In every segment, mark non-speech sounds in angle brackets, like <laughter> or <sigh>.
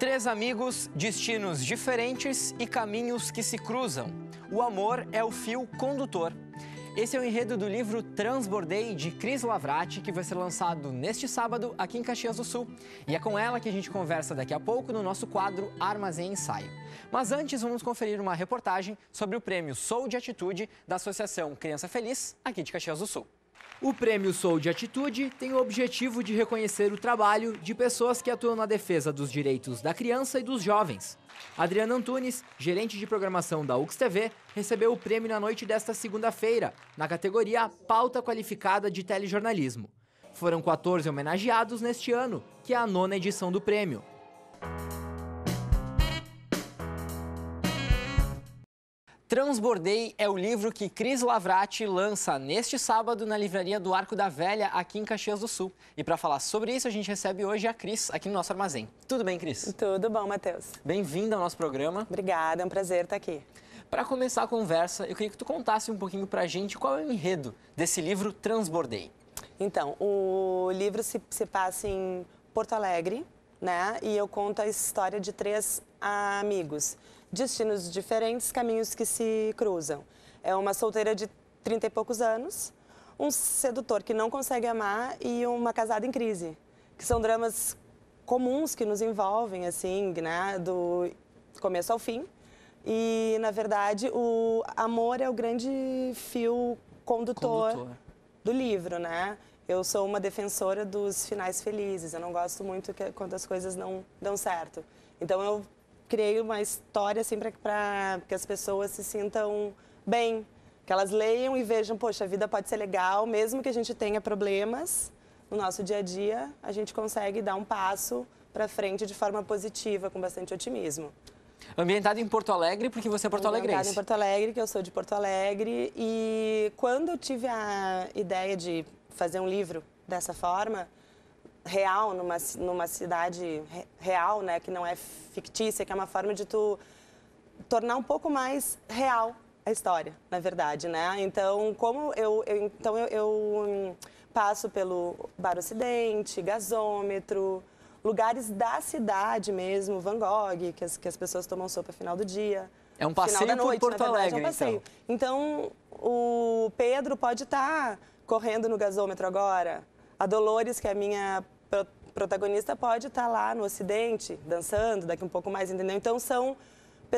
Três amigos, destinos diferentes e caminhos que se cruzam. O amor é o fio condutor. Esse é o enredo do livro Transbordei, de Cris Lavrati, que vai ser lançado neste sábado aqui em Caxias do Sul. E é com ela que a gente conversa daqui a pouco no nosso quadro Armazém Ensaio. Mas antes, vamos conferir uma reportagem sobre o prêmio Sou de Atitude da Associação Criança Feliz, aqui de Caxias do Sul. O Prêmio Sou de Atitude tem o objetivo de reconhecer o trabalho de pessoas que atuam na defesa dos direitos da criança e dos jovens. Adriana Antunes, gerente de programação da UXTV, recebeu o prêmio na noite desta segunda-feira, na categoria Pauta Qualificada de Telejornalismo. Foram 14 homenageados neste ano, que é a nona edição do prêmio. Transbordei é o livro que Cris Lavrati lança neste sábado na livraria do Arco da Velha, aqui em Caxias do Sul. E para falar sobre isso, a gente recebe hoje a Cris aqui no nosso armazém. Tudo bem, Cris? Tudo bom, Matheus. Bem-vinda ao nosso programa. Obrigada, é um prazer estar aqui. Para começar a conversa, eu queria que tu contasse um pouquinho para a gente qual é o enredo desse livro Transbordei. Então, o livro se, se passa em Porto Alegre, né? E eu conto a história de três amigos destinos diferentes, caminhos que se cruzam. É uma solteira de 30 e poucos anos, um sedutor que não consegue amar e uma casada em crise, que são dramas comuns que nos envolvem, assim, né, do começo ao fim. E, na verdade, o amor é o grande fio condutor, condutor. do livro, né? Eu sou uma defensora dos finais felizes, eu não gosto muito que, quando as coisas não dão certo. Então, eu criei uma história assim para que as pessoas se sintam bem, que elas leiam e vejam, poxa, a vida pode ser legal, mesmo que a gente tenha problemas no nosso dia a dia, a gente consegue dar um passo para frente de forma positiva, com bastante otimismo. Ambientado em Porto Alegre, porque você é porto Alegre? Ambientado em Porto Alegre, que eu sou de Porto Alegre. E quando eu tive a ideia de fazer um livro dessa forma, real, numa, numa cidade real, né? Que não é fictícia, que é uma forma de tu tornar um pouco mais real a história, na verdade, né? Então, como eu, eu então eu, eu, hum, passo pelo Bar Ocidente, gasômetro, lugares da cidade mesmo, Van Gogh, que as, que as pessoas tomam sopa no final do dia. É um passeio noite, por Porto verdade, Alegre, é um então. passeio. Então. então, o Pedro pode estar tá correndo no gasômetro agora, a Dolores, que é a minha pro protagonista, pode estar tá lá no Ocidente, dançando, daqui um pouco mais, entendeu? Então são,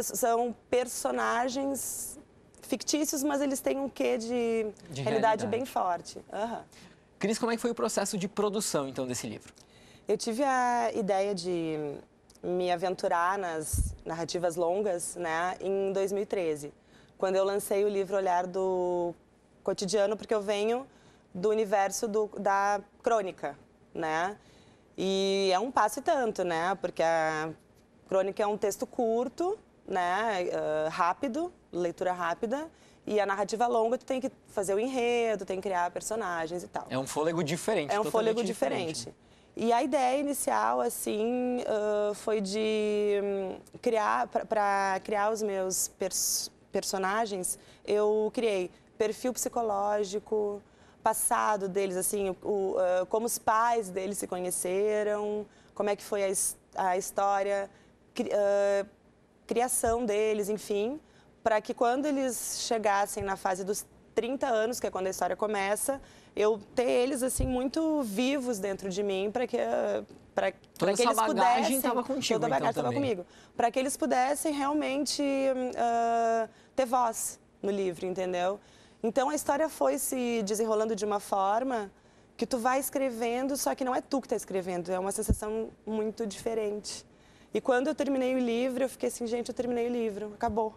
são personagens fictícios, mas eles têm um quê de, de realidade, realidade, bem forte. Uhum. Cris, como é que foi o processo de produção, então, desse livro? Eu tive a ideia de me aventurar nas narrativas longas, né, em 2013, quando eu lancei o livro Olhar do Cotidiano, porque eu venho do universo do, da crônica, né? E é um passo e tanto, né? Porque a crônica é um texto curto, né? Uh, rápido, leitura rápida. E a narrativa longa, tu tem que fazer o enredo, tem que criar personagens e tal. É um fôlego diferente. É um fôlego diferente. diferente. E a ideia inicial, assim, uh, foi de hum, criar, para criar os meus pers personagens, eu criei perfil psicológico, passado deles, assim, o, o, ah, como os pais deles se conheceram, como é que foi a, a história, cri, uh, criação deles, enfim, para que quando eles chegassem na fase dos 30 anos, que é quando a história começa, eu ter eles assim muito vivos dentro de mim para que para que eles pudessem toda a então, bagagem estava então, comigo, para que eles pudessem realmente uh, ter voz no livro, entendeu? Então a história foi se desenrolando de uma forma que tu vai escrevendo, só que não é tu que está escrevendo, é uma sensação muito diferente. E quando eu terminei o livro, eu fiquei assim, gente, eu terminei o livro, acabou.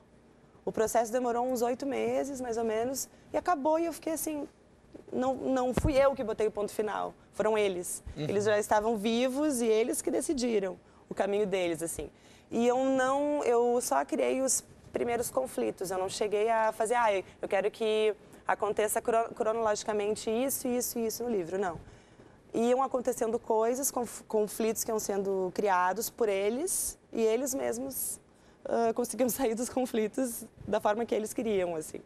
O processo demorou uns oito meses, mais ou menos, e acabou. E eu fiquei assim, não, não fui eu que botei o ponto final, foram eles. Uhum. Eles já estavam vivos e eles que decidiram o caminho deles, assim. E eu não, eu só criei os primeiros conflitos. Eu não cheguei a fazer, ah, eu quero que aconteça cronologicamente isso, isso e isso no livro, não. Iam acontecendo coisas, conflitos que iam sendo criados por eles e eles mesmos uh, <laughs> conseguiam sair dos conflitos da forma que eles queriam, assim.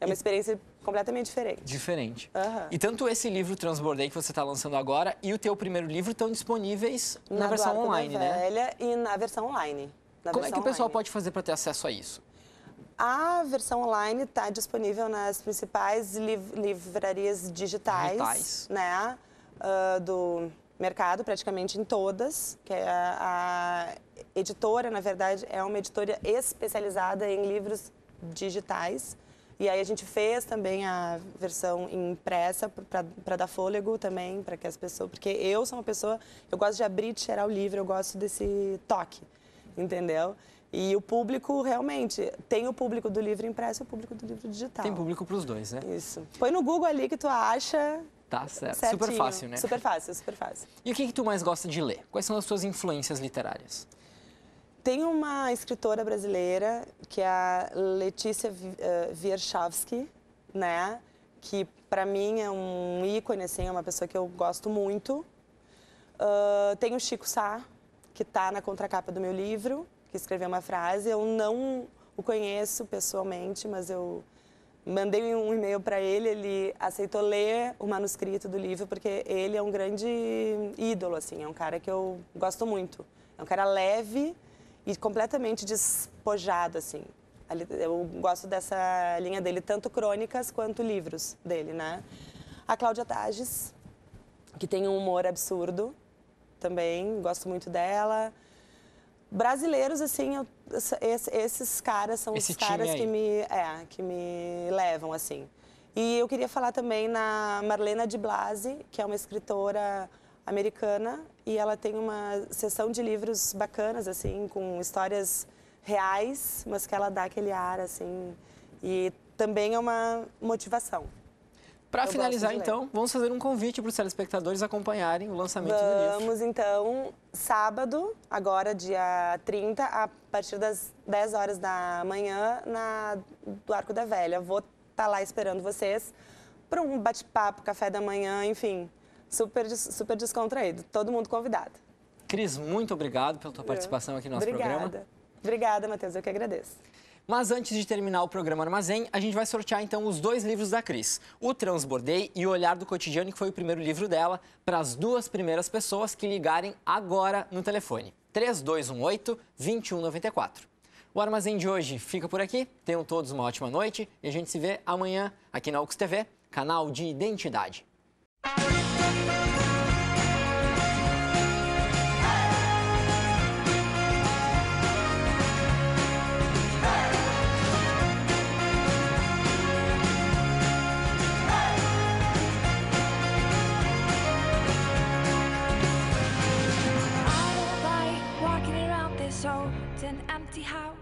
É uma experiência completamente diferente. Diferente. Uhum. E tanto esse livro Transbordei que você está lançando agora e o teu primeiro livro estão disponíveis na, na versão online, né? Na Velha e na versão online. Como é que o pessoal online. pode fazer para ter acesso a isso? A versão online está disponível nas principais liv livrarias digitais, digitais. né? Uh, do mercado, praticamente em todas, que é a, a editora, na verdade, é uma editora especializada em livros digitais. E aí a gente fez também a versão impressa para dar fôlego também para que as pessoas, porque eu sou uma pessoa, eu gosto de abrir e cheirar o livro, eu gosto desse toque entendeu? E o público, realmente, tem o público do livro impresso e o público do livro digital. Tem público para os dois, né? Isso. Põe no Google ali que tu acha. Tá certo. Certinho. Super fácil, né? Super fácil, super fácil. E o que, que tu mais gosta de ler? Quais são as suas influências literárias? Tem uma escritora brasileira, que é a Letícia eh, Wierchowski, né? Que, para mim, é um ícone, assim, é uma pessoa que eu gosto muito. Uh, tem o Chico Sá, que está na contracapa do meu livro, que escreveu uma frase. Eu não o conheço pessoalmente, mas eu mandei um e-mail para ele, ele aceitou ler o manuscrito do livro porque ele é um grande ídolo assim, é um cara que eu gosto muito. É um cara leve e completamente despojado assim. Eu gosto dessa linha dele, tanto crônicas quanto livros dele, né? A Cláudia Tages, que tem um humor absurdo, também, gosto muito dela. Brasileiros, assim, eu, esses caras são Esse os caras que me, é, que me levam, assim. E eu queria falar também na Marlena de Blasi, que é uma escritora americana, e ela tem uma sessão de livros bacanas, assim, com histórias reais, mas que ela dá aquele ar, assim, e também é uma motivação. Para finalizar, então, vamos fazer um convite para os telespectadores acompanharem o lançamento vamos, do livro. Vamos, então, sábado, agora, dia 30, a partir das 10 horas da manhã, na, do Arco da Velha. Vou estar tá lá esperando vocês para um bate-papo, café da manhã, enfim, super, super descontraído. Todo mundo convidado. Cris, muito obrigado pela tua participação aqui no nosso Obrigada. programa. Obrigada, Matheus, eu que agradeço. Mas antes de terminar o programa Armazém, a gente vai sortear então os dois livros da Cris. O Transbordei e o Olhar do Cotidiano, que foi o primeiro livro dela, para as duas primeiras pessoas que ligarem agora no telefone. 3218-2194. O Armazém de hoje fica por aqui. Tenham todos uma ótima noite e a gente se vê amanhã aqui na UX TV, canal de identidade. See how?